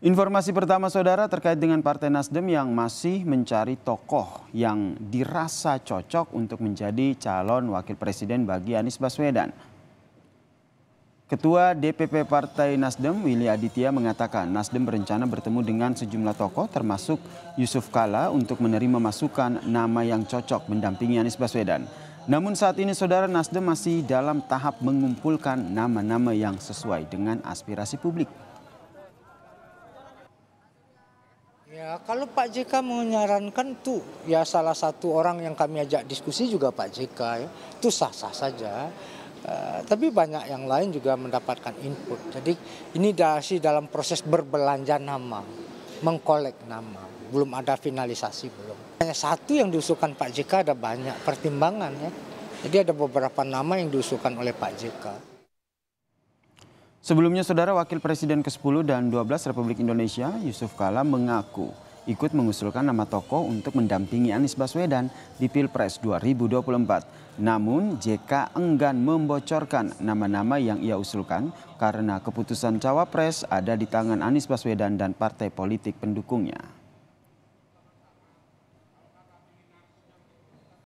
Informasi pertama saudara terkait dengan Partai Nasdem yang masih mencari tokoh yang dirasa cocok untuk menjadi calon wakil presiden bagi Anies Baswedan. Ketua DPP Partai Nasdem Willy Aditya mengatakan Nasdem berencana bertemu dengan sejumlah tokoh termasuk Yusuf Kala untuk menerima masukan nama yang cocok mendampingi Anies Baswedan. Namun saat ini saudara Nasdem masih dalam tahap mengumpulkan nama-nama yang sesuai dengan aspirasi publik. Ya, kalau Pak JK menyarankan tuh ya salah satu orang yang kami ajak diskusi juga Pak JK ya. Itu sah-sah saja. Uh, tapi banyak yang lain juga mendapatkan input. Jadi ini masih dalam proses berbelanja nama, mengkolek nama. Belum ada finalisasi belum. Hanya satu yang diusulkan Pak JK ada banyak pertimbangan ya. Jadi ada beberapa nama yang diusulkan oleh Pak JK. Sebelumnya Saudara Wakil Presiden ke-10 dan 12 Republik Indonesia Yusuf Kala mengaku ikut mengusulkan nama tokoh untuk mendampingi Anies Baswedan di Pilpres 2024. Namun JK enggan membocorkan nama-nama yang ia usulkan karena keputusan cawapres ada di tangan Anies Baswedan dan partai politik pendukungnya.